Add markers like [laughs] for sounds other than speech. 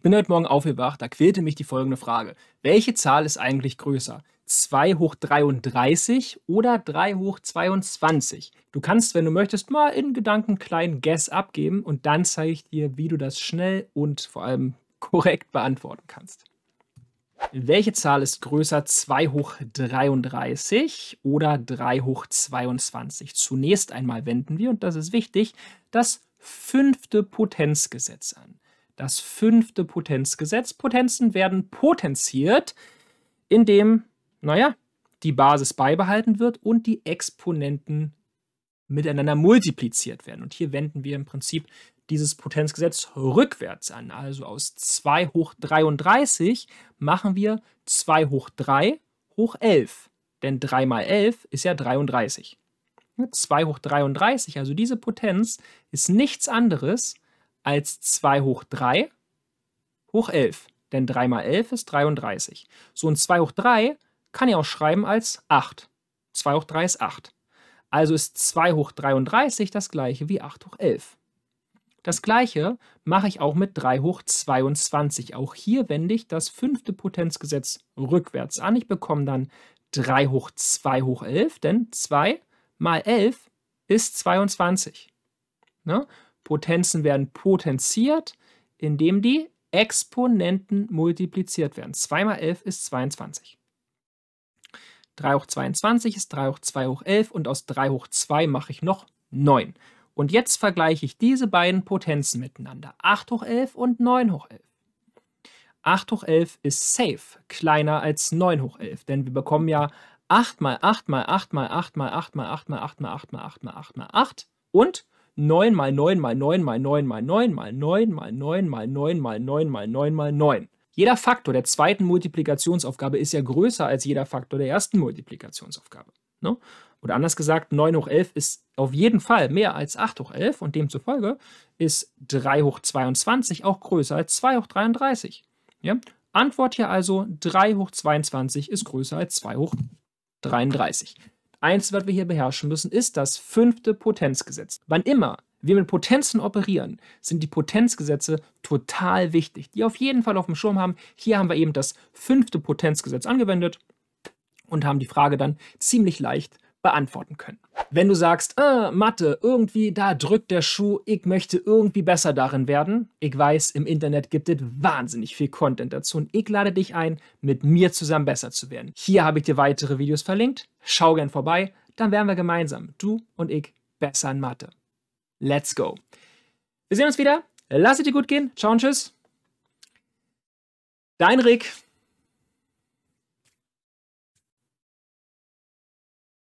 Ich bin heute Morgen aufgewacht, da quälte mich die folgende Frage. Welche Zahl ist eigentlich größer? 2 hoch 33 oder 3 hoch 22? Du kannst, wenn du möchtest, mal in Gedanken einen kleinen Guess abgeben und dann zeige ich dir, wie du das schnell und vor allem [laughs] korrekt beantworten kannst. Welche Zahl ist größer 2 hoch 33 oder 3 hoch 22? Zunächst einmal wenden wir, und das ist wichtig, das fünfte Potenzgesetz an das fünfte Potenzgesetz. Potenzen werden potenziert, indem, naja, die Basis beibehalten wird und die Exponenten miteinander multipliziert werden. Und hier wenden wir im Prinzip dieses Potenzgesetz rückwärts an. Also aus 2 hoch 33 machen wir 2 hoch 3 hoch 11. Denn 3 mal 11 ist ja 33. 2 hoch 33, also diese Potenz ist nichts anderes als 2 hoch 3 hoch 11. Denn 3 mal 11 ist 33. So ein 2 hoch 3 kann ich auch schreiben als 8. 2 hoch 3 ist 8. Also ist 2 hoch 33 das gleiche wie 8 hoch 11. Das gleiche mache ich auch mit 3 hoch 22. Auch hier wende ich das fünfte Potenzgesetz rückwärts an. Ich bekomme dann 3 hoch 2 hoch 11, denn 2 mal 11 ist 22. Ne? Potenzen werden potenziert, indem die Exponenten multipliziert werden. 2 mal 11 ist 22. 3 hoch 22 ist 3 hoch 2 hoch 11 und aus 3 hoch 2 mache ich noch 9. Und jetzt vergleiche ich diese beiden Potenzen miteinander. 8 hoch 11 und 9 hoch 11. 8 hoch 11 ist safe, kleiner als 9 hoch 11, denn wir bekommen ja 8 mal 8 mal 8 mal 8 mal 8 mal 8 mal 8 mal 8 mal 8 mal 8 mal 8 und 9 mal 9 mal 9 mal 9 mal 9 mal 9 mal 9 mal 9 mal 9 mal 9 mal 9. Jeder Faktor der zweiten Multiplikationsaufgabe ist ja größer als jeder Faktor der ersten Multiplikationsaufgabe. Ne? Oder anders gesagt, 9 hoch 11 ist auf jeden Fall mehr als 8 hoch 11 und demzufolge ist 3 hoch 22 auch größer als 2 hoch 33. Ja? Antwort hier also 3 hoch 22 ist größer als 2 hoch 33 eins, was wir hier beherrschen müssen, ist das fünfte Potenzgesetz. Wann immer wir mit Potenzen operieren, sind die Potenzgesetze total wichtig, die auf jeden Fall auf dem Schirm haben. Hier haben wir eben das fünfte Potenzgesetz angewendet und haben die Frage dann ziemlich leicht beantworten können. Wenn du sagst, äh, Mathe, irgendwie da drückt der Schuh, ich möchte irgendwie besser darin werden, ich weiß, im Internet gibt es wahnsinnig viel Content dazu und ich lade dich ein, mit mir zusammen besser zu werden. Hier habe ich dir weitere Videos verlinkt, schau gern vorbei, dann werden wir gemeinsam, du und ich, besser in Mathe. Let's go. Wir sehen uns wieder, lass es dir gut gehen, ciao und tschüss. Dein Rick.